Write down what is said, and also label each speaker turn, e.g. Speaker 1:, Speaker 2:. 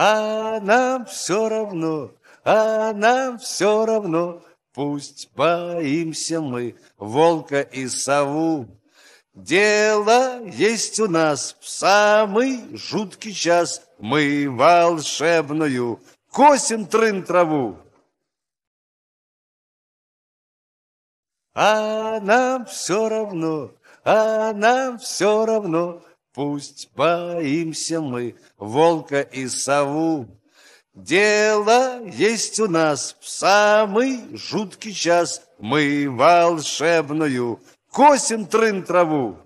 Speaker 1: А нам все
Speaker 2: равно, а нам все равно, Пусть боимся мы волка и сову. Дело есть у нас в самый жуткий час. Мы волшебную
Speaker 1: косим трын траву.
Speaker 2: А нам все равно, а нам все равно, Пусть боимся мы волка и сову, Дело есть у нас в самый жуткий час. Мы волшебную косим трын траву.